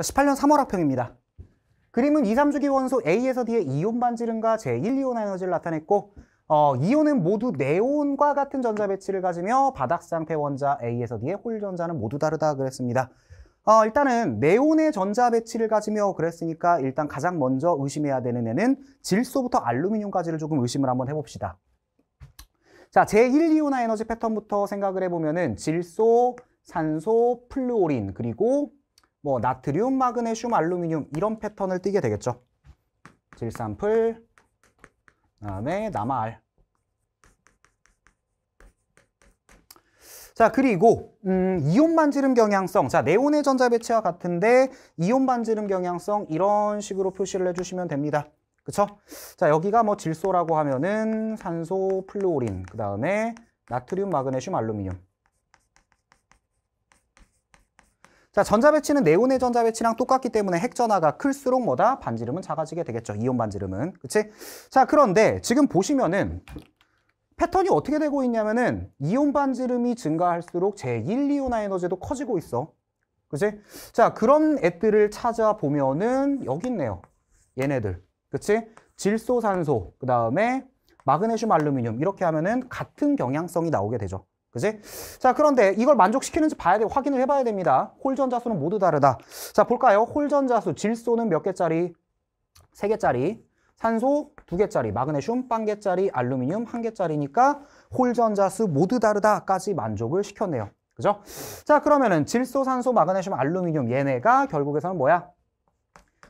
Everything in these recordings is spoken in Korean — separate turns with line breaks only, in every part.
자, 18년 3월 학평입니다. 그림은 2, 3주기 원소 A에서 D의 이온 반지름과 제1, 2온 에너지를 나타냈고 어, 이온은 모두 네온과 같은 전자 배치를 가지며 바닥 상태 원자 A에서 D의 홀 전자는 모두 다르다 그랬습니다. 어, 일단은 네온의 전자 배치를 가지며 그랬으니까 일단 가장 먼저 의심해야 되는 애는 질소부터 알루미늄까지를 조금 의심을 한번 해봅시다. 자, 제1, 2온화 에너지 패턴부터 생각을 해보면은 질소, 산소, 플루오린, 그리고 뭐 나트륨, 마그네슘, 알루미늄 이런 패턴을 띄게 되겠죠. 질산풀, 그다음에 남아알. 자 그리고 음, 이온 반지름 경향성 자 네온의 전자 배치와 같은데 이온 반지름 경향성 이런 식으로 표시를 해주시면 됩니다. 그렇죠자 여기가 뭐 질소라고 하면은 산소, 플루오린 그 다음에 나트륨, 마그네슘, 알루미늄 자, 전자배치는 네온의 전자배치랑 똑같기 때문에 핵전화가 클수록 뭐다? 반지름은 작아지게 되겠죠. 이온 반지름은. 그치? 자, 그런데 지금 보시면은 패턴이 어떻게 되고 있냐면은 이온 반지름이 증가할수록 제1, 2온화 에너지도 커지고 있어. 그치? 자, 그런 애들을 찾아보면은 여기 있네요. 얘네들. 그치? 질소, 산소, 그 다음에 마그네슘, 알루미늄 이렇게 하면은 같은 경향성이 나오게 되죠. 그지? 자, 그런데 이걸 만족시키는지 봐야 돼. 확인을 해봐야 됩니다. 홀전자수는 모두 다르다. 자, 볼까요? 홀전자수, 질소는 몇 개짜리? 세개짜리 산소 두개짜리 마그네슘 빵개짜리 알루미늄 한개짜리니까 홀전자수 모두 다르다까지 만족을 시켰네요. 그죠? 자, 그러면은 질소, 산소, 마그네슘, 알루미늄 얘네가 결국에서는 뭐야?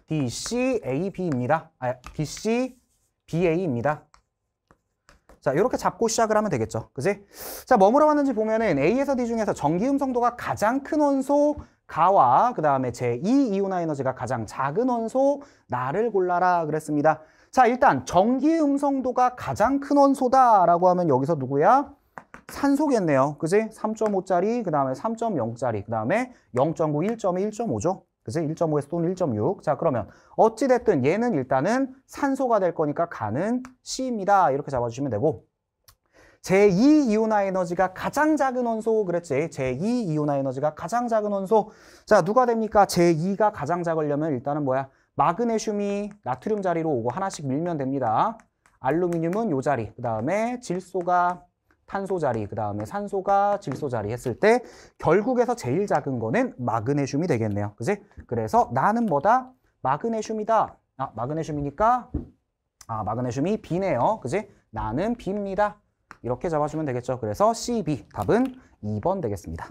BCAB입니다. 아, BCBA입니다. 자, 이렇게 잡고 시작을 하면 되겠죠. 그지? 자, 뭐물어 봤는지 보면은 A에서 D 중에서 전기 음성도가 가장 큰 원소 가와 그 다음에 제 2 이온화 에너지가 가장 작은 원소 나를 골라라 그랬습니다. 자, 일단 전기 음성도가 가장 큰 원소다라고 하면 여기서 누구야? 산소겠네요. 그지? 3.5짜리, 그 다음에 3.0짜리, 그 다음에 0.9, 1.2, 1.5죠. 그지? 1.5에서 또는 1.6. 자, 그러면 어찌됐든 얘는 일단은 산소가 될 거니까 가는 C입니다. 이렇게 잡아주시면 되고. 제2 이온화 에너지가 가장 작은 원소 그랬지 제2 이온화 에너지가 가장 작은 원소 자 누가 됩니까 제2가 가장 작으려면 일단은 뭐야 마그네슘이 나트륨 자리로 오고 하나씩 밀면 됩니다 알루미늄은 요 자리 그 다음에 질소가 탄소 자리, 그 다음에 산소가 질소 자리 했을 때 결국에서 제일 작은 거는 마그네슘이 되겠네요. 그지? 그래서 나는 뭐다? 마그네슘이다. 아, 마그네슘이니까 아, 마그네슘이 B네요. 그지? 나는 B입니다. 이렇게 잡아주면 되겠죠. 그래서 CB 답은 2번 되겠습니다.